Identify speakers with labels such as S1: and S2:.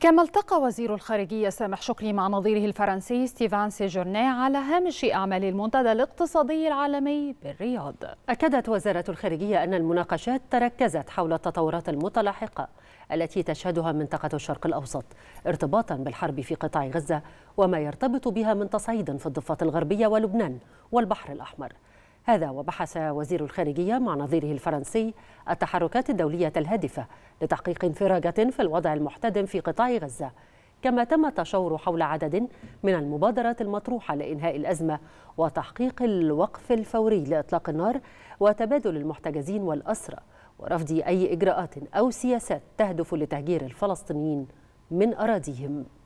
S1: كما التقى وزير الخارجية سامح شكري مع نظيره الفرنسي ستيفان سيجورني على هامش أعمال المنتدى الاقتصادي العالمي بالرياض أكدت وزارة الخارجية
S2: أن المناقشات تركزت حول التطورات المتلاحقة التي تشهدها منطقة الشرق الأوسط ارتباطا بالحرب في قطاع غزة وما يرتبط بها من تصعيد في الضفة الغربية ولبنان والبحر الأحمر هذا وبحث وزير الخارجية مع نظيره الفرنسي التحركات الدولية الهادفة لتحقيق انفراجة في الوضع المحتدم في قطاع غزة كما تم التشاور حول عدد من المبادرات المطروحة لإنهاء الأزمة وتحقيق الوقف الفوري لإطلاق النار وتبادل المحتجزين والأسرى ورفض أي إجراءات أو سياسات تهدف لتهجير الفلسطينيين من أراضيهم